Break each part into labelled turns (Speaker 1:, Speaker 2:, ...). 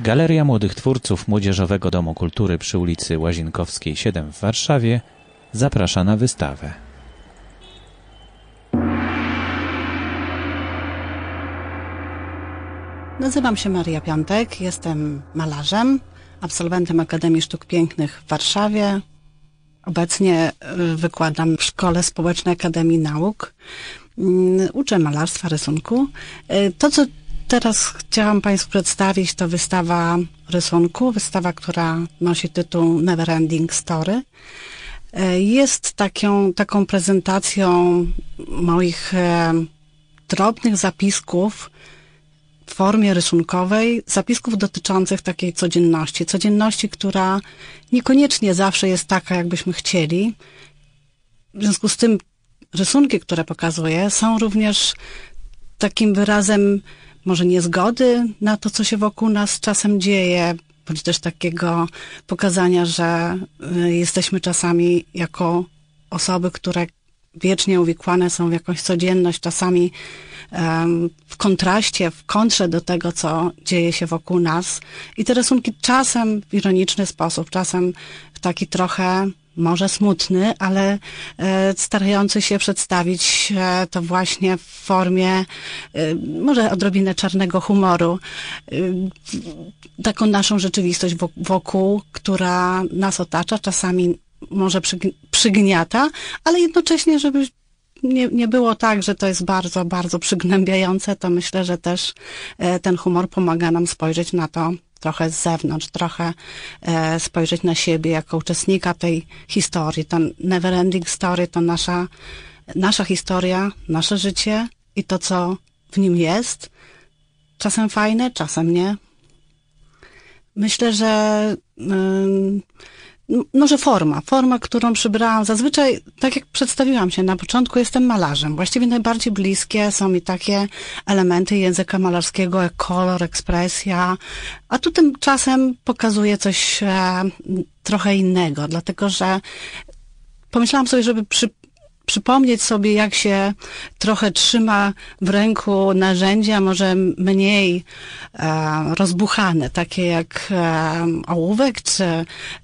Speaker 1: Galeria Młodych Twórców Młodzieżowego Domu Kultury przy ulicy Łazienkowskiej 7 w Warszawie zaprasza na wystawę. Nazywam się Maria Piątek, jestem malarzem, absolwentem Akademii Sztuk Pięknych w Warszawie. Obecnie y, wykładam w Szkole Społecznej Akademii Nauk. Mm, uczę malarstwa, rysunku. E, to, co teraz chciałam Państwu przedstawić, to wystawa rysunku, wystawa, która nosi tytuł Neverending Story. E, jest taką, taką prezentacją moich e, drobnych zapisków, w formie rysunkowej zapisków dotyczących takiej codzienności. Codzienności, która niekoniecznie zawsze jest taka, jakbyśmy chcieli. W związku z tym rysunki, które pokazuje, są również takim wyrazem może niezgody na to, co się wokół nas czasem dzieje, bądź też takiego pokazania, że y, jesteśmy czasami jako osoby, które wiecznie uwikłane są w jakąś codzienność, czasami w kontraście, w kontrze do tego, co dzieje się wokół nas. I te rysunki czasem w ironiczny sposób, czasem w taki trochę może smutny, ale e, starający się przedstawić to właśnie w formie e, może odrobinę czarnego humoru. E, taką naszą rzeczywistość wokół, która nas otacza, czasami może przygniata, ale jednocześnie, żeby nie, nie było tak, że to jest bardzo, bardzo przygnębiające, to myślę, że też ten humor pomaga nam spojrzeć na to trochę z zewnątrz, trochę e, spojrzeć na siebie jako uczestnika tej historii. Ten Neverending Story to nasza, nasza historia, nasze życie i to, co w nim jest. Czasem fajne, czasem nie. Myślę, że y, może forma, forma, którą przybrałam. Zazwyczaj, tak jak przedstawiłam się na początku, jestem malarzem. Właściwie najbardziej bliskie są mi takie elementy języka malarskiego, jak kolor, ekspresja, a tu tymczasem pokazuję coś e, trochę innego, dlatego że pomyślałam sobie, żeby przy, przypomnieć sobie, jak się trochę trzyma w ręku narzędzia, może mniej e, rozbuchane, takie jak e, ołówek czy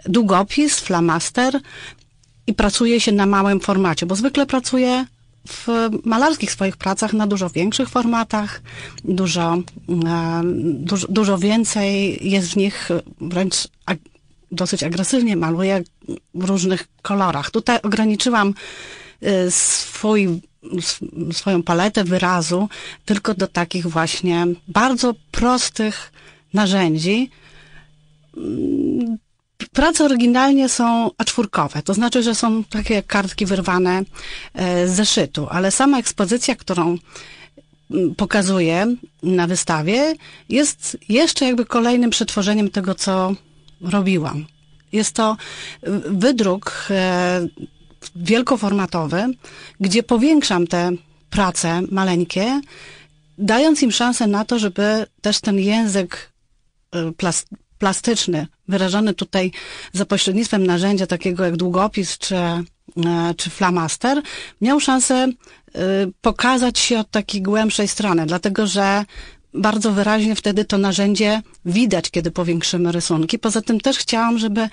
Speaker 1: długopis, flamaster i pracuje się na małym formacie, bo zwykle pracuje w malarskich swoich pracach na dużo większych formatach, dużo, e, dużo, dużo więcej jest w nich wręcz dosyć agresywnie maluje w różnych kolorach. Tutaj ograniczyłam Y, swój swoją paletę wyrazu tylko do takich właśnie bardzo prostych narzędzi. Mm, prace oryginalnie są aczwórkowe, to znaczy, że są takie kartki wyrwane e, z zeszytu, ale sama ekspozycja, którą mm, pokazuję na wystawie, jest jeszcze jakby kolejnym przetworzeniem tego, co robiłam. Jest to y, wydruk e, wielkoformatowy, gdzie powiększam te prace maleńkie, dając im szansę na to, żeby też ten język y, plastyczny, wyrażony tutaj za pośrednictwem narzędzia takiego jak długopis czy, y, czy flamaster, miał szansę y, pokazać się od takiej głębszej strony, dlatego że bardzo wyraźnie wtedy to narzędzie widać, kiedy powiększymy rysunki. Poza tym też chciałam, żeby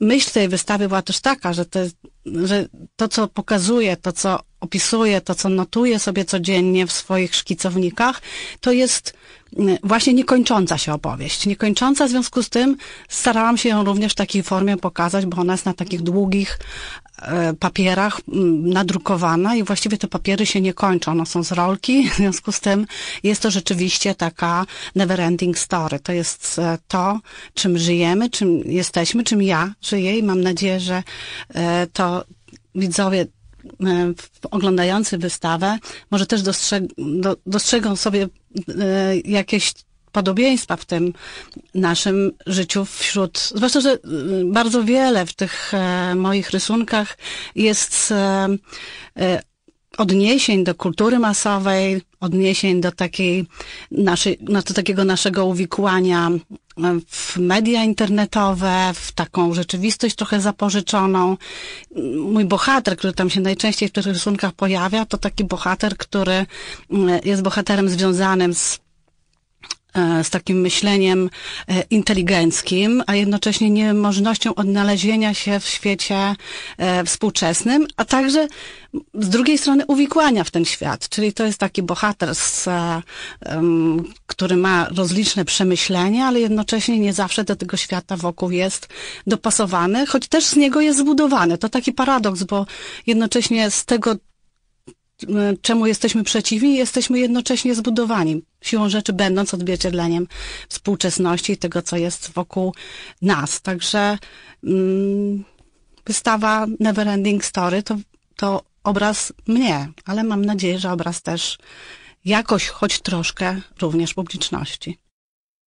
Speaker 1: myśl tej wystawy była też taka, że te że to, co pokazuje, to, co opisuje, to, co notuje sobie codziennie w swoich szkicownikach, to jest mm, właśnie niekończąca się opowieść. Niekończąca, w związku z tym starałam się ją również w takiej formie pokazać, bo ona jest na takich długich e, papierach mm, nadrukowana i właściwie te papiery się nie kończą. One są z rolki, w związku z tym jest to rzeczywiście taka never-ending story. To jest e, to, czym żyjemy, czym jesteśmy, czym ja żyję i mam nadzieję, że e, to widzowie e, oglądający wystawę może też dostrzeg do, dostrzegą sobie e, jakieś podobieństwa w tym naszym życiu wśród, zwłaszcza, że e, bardzo wiele w tych moich rysunkach jest odniesień do kultury masowej, odniesień do takiej naszej, no, do takiego naszego uwikłania w media internetowe, w taką rzeczywistość trochę zapożyczoną. Mój bohater, który tam się najczęściej w tych rysunkach pojawia, to taki bohater, który mm, jest bohaterem związanym z E, z takim myśleniem e, inteligenckim, a jednocześnie niemożnością odnalezienia się w świecie e, współczesnym, a także z drugiej strony uwikłania w ten świat. Czyli to jest taki bohater, z, który ma rozliczne przemyślenia, ale jednocześnie nie zawsze do tego świata wokół jest dopasowany, choć też z niego jest zbudowany. To taki paradoks, bo jednocześnie z tego E, czemu jesteśmy przeciwni, jesteśmy jednocześnie zbudowani. Siłą rzeczy będąc odzwierciedleniem współczesności i tego, co jest wokół nas. Także mm, wystawa Neverending Story to, to obraz mnie, ale mam nadzieję, że obraz też jakoś, choć troszkę, również publiczności.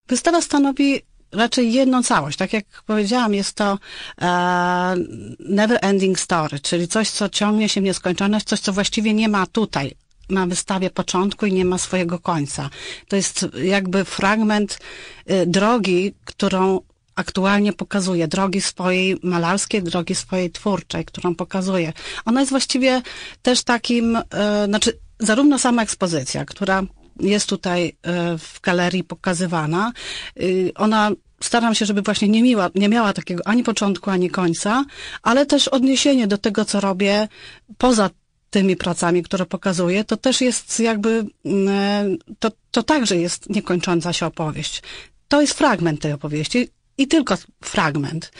Speaker 1: Wystawa stanowi raczej znaczy jedną całość. Tak jak powiedziałam, jest to e, never ending story, czyli coś, co ciągnie się w nieskończoność, coś, co właściwie nie ma tutaj na wystawie początku i nie ma swojego końca. To jest jakby fragment e, drogi, którą aktualnie pokazuje, drogi swojej malarskiej, drogi swojej twórczej, którą pokazuje. Ona jest właściwie też takim, e, znaczy zarówno sama ekspozycja, która jest tutaj e, w galerii pokazywana. Y, ona staram się, żeby właśnie nie, miła, nie miała takiego ani początku, ani końca, ale też odniesienie do tego, co robię poza tymi pracami, które pokazuję, to też jest jakby, mm, e, to, to także jest niekończąca się opowieść. To jest fragment tej opowieści i tylko fragment.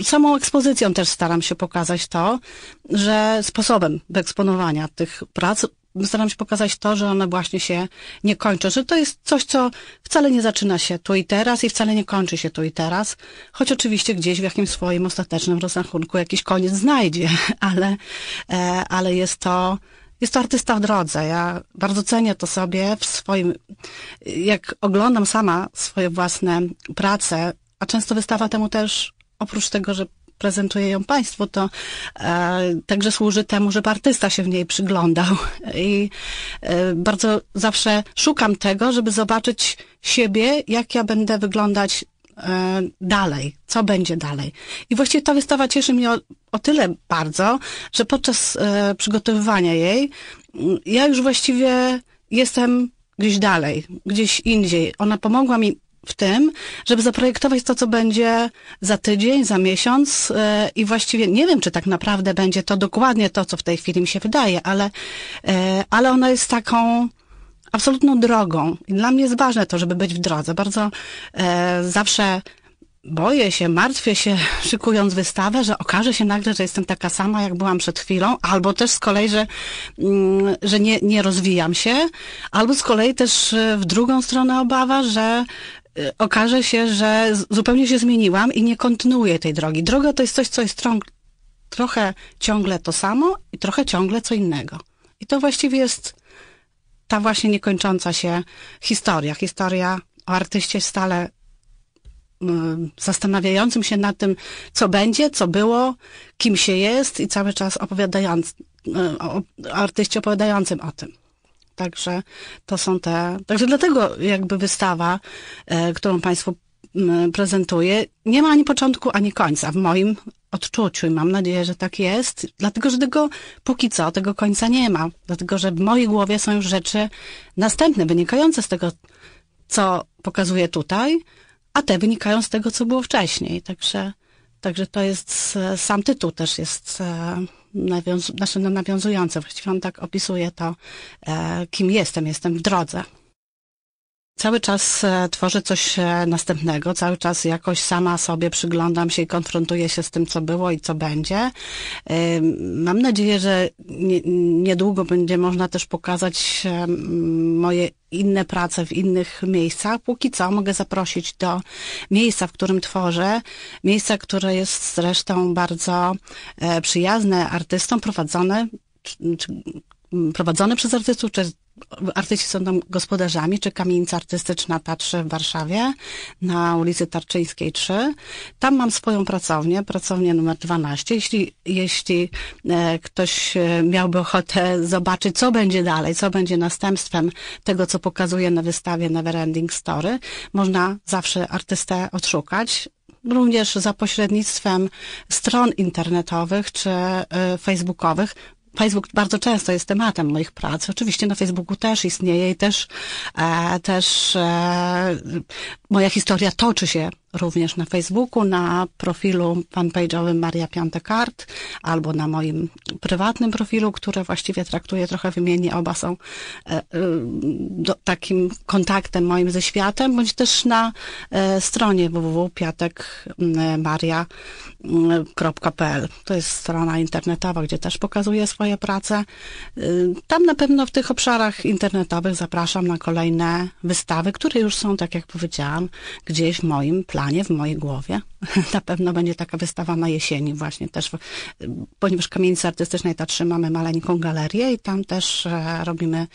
Speaker 1: Y, samą ekspozycją też staram się pokazać to, że sposobem wyeksponowania tych prac staram się pokazać to, że ona właśnie się nie kończy, że to jest coś, co wcale nie zaczyna się tu i teraz i wcale nie kończy się tu i teraz, choć oczywiście gdzieś w jakimś swoim ostatecznym rozrachunku jakiś koniec znajdzie, ale, e, ale jest to jest to artysta w drodze. Ja bardzo cenię to sobie w swoim, jak oglądam sama swoje własne prace, a często wystawa temu też, oprócz tego, że prezentuje ją Państwu, to e, także służy temu, żeby artysta się w niej przyglądał. I e, bardzo zawsze szukam tego, żeby zobaczyć siebie, jak ja będę wyglądać e, dalej, co będzie dalej. I właściwie ta wystawa cieszy mnie o, o tyle bardzo, że podczas e, przygotowywania jej mm, ja już właściwie jestem gdzieś dalej, gdzieś indziej. Ona pomogła mi w tym, żeby zaprojektować to, co będzie za tydzień, za miesiąc e, i właściwie nie wiem, czy tak naprawdę będzie to dokładnie to, co w tej chwili mi się wydaje, ale, e, ale ona jest taką absolutną drogą. I dla mnie jest ważne to, żeby być w drodze. Bardzo e, zawsze boję się, martwię się, szykując wystawę, że okaże się nagle, że jestem taka sama, jak byłam przed chwilą, albo też z kolei, że, mm, że nie, nie rozwijam się, albo z kolei też w drugą stronę obawa, że, Y, okaże się, że zupełnie się zmieniłam i nie kontynuuję tej drogi. Droga to jest coś, co jest trochę ciągle to samo i trochę ciągle co innego. I to właściwie jest ta właśnie niekończąca się historia. Historia o artyście stale y, zastanawiającym się nad tym, co będzie, co było, kim się jest i cały czas opowiadając, y, o artyście opowiadającym o tym. Także to są te. Także dlatego jakby wystawa, e, którą Państwu prezentuje, nie ma ani początku, ani końca w moim odczuciu i mam nadzieję, że tak jest, dlatego że tego póki co, tego końca nie ma, dlatego że w mojej głowie są już rzeczy następne, wynikające z tego, co pokazuję tutaj, a te wynikają z tego, co było wcześniej. Także, także to jest e, sam tytuł też jest e, nawiązu, znaczy no nawiązujące, właściwie on tak opisuje to, e, kim jestem, jestem w drodze cały czas e, tworzę coś e, następnego, cały czas jakoś sama sobie przyglądam się i konfrontuję się z tym, co było i co będzie. Mam nadzieję, że niedługo będzie można też pokazać e, moje inne prace w innych miejscach. Póki co mogę zaprosić do miejsca, w którym tworzę, miejsca, które jest zresztą bardzo przyjazne artystom, prowadzone prowadzone przez artystów, artyści są tam gospodarzami, czy kamienica artystyczna patrzy w Warszawie na ulicy Tarczyńskiej 3. Tam mam swoją pracownię, pracownię numer 12. Jeśli, jeśli e, ktoś e, miałby ochotę zobaczyć, co będzie dalej, co będzie następstwem tego, co pokazuje na wystawie Neverending Story, można zawsze artystę odszukać również za pośrednictwem stron internetowych czy e, facebookowych Facebook bardzo często jest tematem moich prac. Oczywiście na Facebooku też istnieje i też, e, też e, moja historia toczy się również na Facebooku, na profilu fanpage'owym Maria Piątekart albo na moim prywatnym profilu, które właściwie traktuję trochę wymiennie. Oba są e, e, do, takim kontaktem moim ze światem, bądź też na e, stronie www.piatekmaria.pl. To jest strona internetowa, gdzie też pokazuję swoje prace. Tam na pewno w tych obszarach internetowych zapraszam na kolejne wystawy, które już są, tak jak powiedziałam, gdzieś w moim planie planie w mojej głowie. Na pewno będzie taka wystawa na jesieni właśnie też, w, ponieważ Kamienicy Artystycznej ta trzymamy maleńką galerię i tam też e, robimy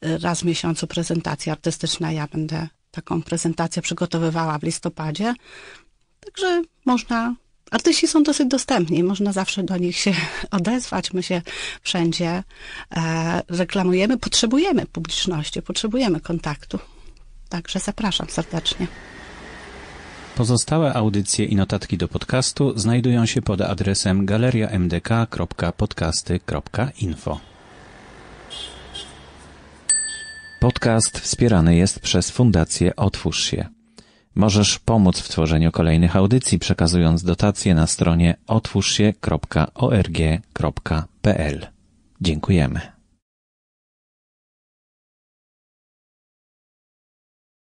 Speaker 1: e, raz w miesiącu prezentację artystyczną. Ja będę taką prezentację przygotowywała w listopadzie. Także można, artyści są dosyć dostępni, można zawsze do nich się odezwać. My się wszędzie e, reklamujemy, potrzebujemy publiczności, potrzebujemy kontaktu. Także zapraszam serdecznie. Pozostałe audycje i notatki do podcastu znajdują się pod adresem galeriamdk.podcasty.info. Podcast wspierany jest przez Fundację Otwórz się. Możesz pomóc w tworzeniu kolejnych audycji przekazując dotacje na stronie otwórzsie.org.pl. Dziękujemy.